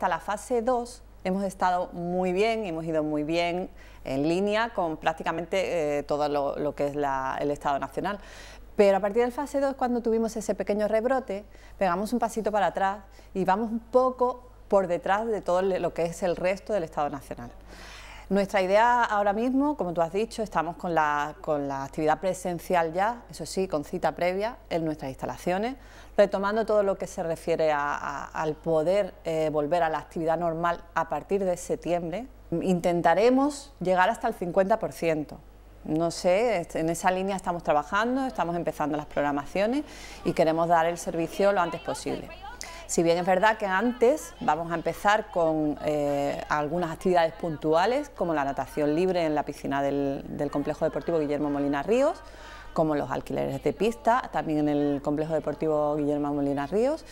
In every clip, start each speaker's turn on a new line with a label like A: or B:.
A: Hasta la fase 2 hemos estado muy bien, hemos ido muy bien en línea con prácticamente eh, todo lo, que es el Estado Nacional. Pero a partir de la fase 2, cuando tuvimos ese pequeño rebrote, pegamos un pasito para atrás y vamos un poco por detrás de todo lo que es el resto del Estado Nacional. Nuestra idea ahora mismo, como tú has dicho, estamos con la, con la actividad presencial ya, eso sí, con cita previa en nuestras instalaciones, retomando todo lo que se refiere al poder eh, volver a la actividad normal a partir de septiembre. Intentaremos llegar hasta el 50%. No sé, este, en esa línea estamos trabajando, estamos empezando las programaciones y queremos dar el servicio lo antes posible. Si bien es verdad que antes vamos a empezar con eh, algunas actividades puntuales, como la natación libre en la piscina del, del Complejo Deportivo Guillermo Molina Ríos, como los alquileres de pista, también en el Complejo Deportivo Guillermo Molina Ríos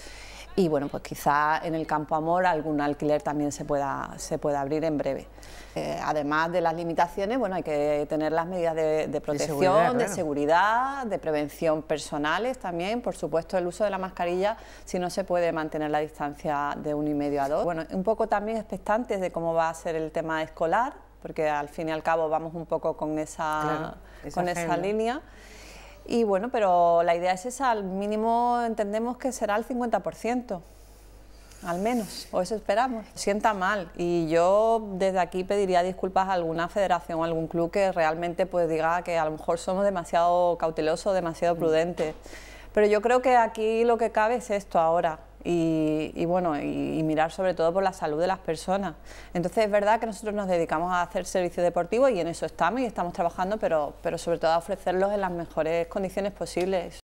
A: y bueno, pues quizá en el campo amor algún alquiler también se pueda, se pueda abrir en breve. Eh, además de las limitaciones, bueno, hay que tener las medidas de, protección, de seguridad, de prevención personales también, por supuesto el uso de la mascarilla si no se puede mantener la distancia de uno y medio a dos. Bueno, un poco también expectantes de cómo va a ser el tema escolar, porque al fin y al cabo vamos un poco con esa, con esa línea. Y bueno, pero la idea es esa, al mínimo entendemos que será el 50%, al menos, o eso esperamos. Sienta mal y yo desde aquí pediría disculpas a alguna federación o algún club que realmente pues diga que a lo mejor somos demasiado cautelosos, demasiado mm. prudentes. Pero yo creo que aquí lo que cabe es esto ahora, y, y bueno, y, mirar sobre todo por la salud de las personas. Entonces es verdad que nosotros nos dedicamos a hacer servicio deportivo y en eso estamos y estamos trabajando, pero, pero sobre todo a ofrecerlos en las mejores condiciones posibles.